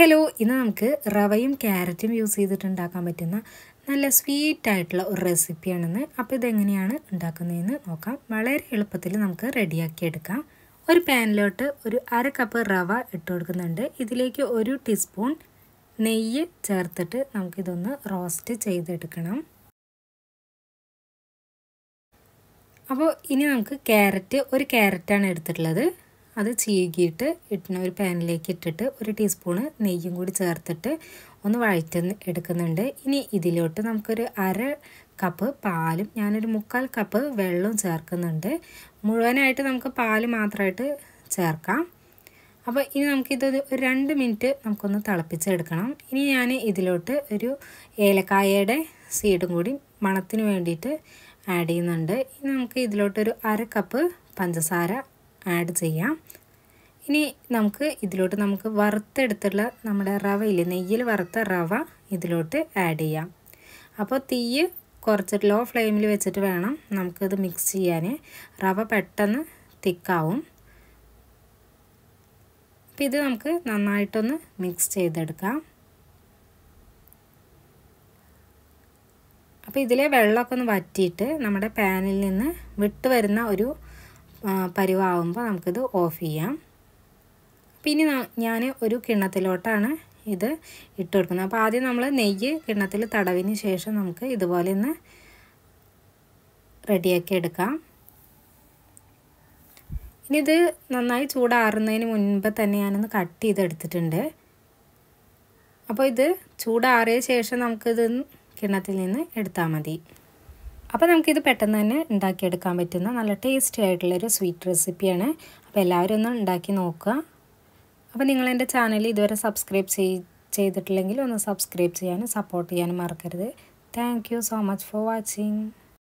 hello ഇന്ന് നമുക്ക് റവയും ക്യാരറ്റും യൂസ് ചെയ്തിട്ട് ഉണ്ടാക്കാൻ പറ്റുന്ന നല്ല സ്വീറ്റായിട്ടുള്ള ആയിട്ടുള്ള ഒരു റെസിപ്പിയാണെന്ന് അപ്പോൾ ഇതെങ്ങനെയാണ് ഉണ്ടാക്കുന്നതെന്ന് നോക്കാം വളരെ എളുപ്പത്തിൽ നമുക്ക് റെഡിയാക്കി എടുക്കാം ഒരു പാനിലോട്ട് ഒരു അര കപ്പ് റവ ഇട്ട് കൊടുക്കുന്നുണ്ട് ഇതിലേക്ക് ഒരു ടീസ്പൂൺ നെയ്യ് ചേർത്തിട്ട് നമുക്കിതൊന്ന് റോസ്റ്റ് ചെയ്തെടുക്കണം അപ്പോൾ ഇനി നമുക്ക് ക്യാരറ്റ് ഒരു ക്യാരറ്റാണ് എടുത്തിട്ടുള്ളത് അത് ചീകിയിട്ട് ഇട്ടിന് ഒരു പാനിലേക്ക് ഇട്ടിട്ട് ഒരു ടീസ്പൂണ് നെയ്യും കൂടി ചേർത്തിട്ട് ഒന്ന് വഴറ്റി എടുക്കുന്നുണ്ട് ഇനി ഇതിലോട്ട് നമുക്കൊരു അര കപ്പ് പാലും ഞാനൊരു മുക്കാൽ കപ്പ് വെള്ളവും ചേർക്കുന്നുണ്ട് മുഴുവനായിട്ട് നമുക്ക് പാല് മാത്രമായിട്ട് ചേർക്കാം അപ്പോൾ ഇനി നമുക്കിത് ഒരു രണ്ട് മിനിറ്റ് നമുക്കൊന്ന് തിളപ്പിച്ചെടുക്കണം ഇനി ഞാൻ ഇതിലോട്ട് ഒരു ഏലക്കായയുടെ സീഡും കൂടി മണത്തിന് വേണ്ടിയിട്ട് ആഡ് ചെയ്യുന്നുണ്ട് ഇനി നമുക്ക് ഇതിലോട്ടൊരു അര കപ്പ് പഞ്ചസാര ആഡ് ചെയ്യാം ഇനി നമുക്ക് ഇതിലോട്ട് നമുക്ക് വറുത്തെടുത്തുള്ള നമ്മുടെ റവയില്ലേ നെയ്യിൽ വറുത്ത റവ ഇതിലോട്ട് ആഡ് ചെയ്യാം അപ്പോൾ തീ കുറച്ച് ലോ ഫ്ലെയിമിൽ വെച്ചിട്ട് വേണം നമുക്കിത് മിക്സ് ചെയ്യാൻ റവ പെട്ടെന്ന് തിക്കാവും അപ്പോൾ ഇത് നമുക്ക് നന്നായിട്ടൊന്ന് മിക്സ് ചെയ്തെടുക്കാം അപ്പോൾ ഇതിലെ വെള്ളമൊക്കെ ഒന്ന് വറ്റിയിട്ട് നമ്മുടെ പാനിൽ നിന്ന് വിട്ട് വരുന്ന ഒരു പരുവാകുമ്പോൾ നമുക്കിത് ഓഫ് ചെയ്യാം പിന്നെ ഞാൻ ഒരു കിണ്ണത്തിലോട്ടാണ് ഇത് ഇട്ട് കൊടുക്കുന്നത് അപ്പോൾ ആദ്യം നമ്മൾ നെയ്യ് കിണ്ണത്തിൽ തടവിന് ശേഷം നമുക്ക് ഇതുപോലെ ഒന്ന് റെഡിയാക്കി എടുക്കാം ഇനി ഇത് നന്നായി ചൂടാറുന്നതിന് മുൻപ് തന്നെ ഞാനൊന്ന് കട്ട് ചെയ്തെടുത്തിട്ടുണ്ട് അപ്പോൾ ഇത് ചൂടാറിയ ശേഷം നമുക്കിത് കിണ്ണത്തിൽ നിന്ന് എടുത്താൽ മതി അപ്പോൾ നമുക്കിത് പെട്ടെന്ന് തന്നെ ഉണ്ടാക്കിയെടുക്കാൻ പറ്റുന്ന നല്ല ടേസ്റ്റി ആയിട്ടുള്ളൊരു സ്വീറ്റ് റെസിപ്പിയാണ് അപ്പോൾ എല്ലാവരും ഒന്ന് ഉണ്ടാക്കി നോക്കുക അപ്പോൾ നിങ്ങൾ എൻ്റെ ചാനൽ ഇതുവരെ സബ്സ്ക്രൈബ് ചെയ് ചെയ്തിട്ടില്ലെങ്കിൽ ഒന്ന് സബ്സ്ക്രൈബ് ചെയ്യാനും സപ്പോർട്ട് ചെയ്യാനും മറക്കരുത് thank so much for watching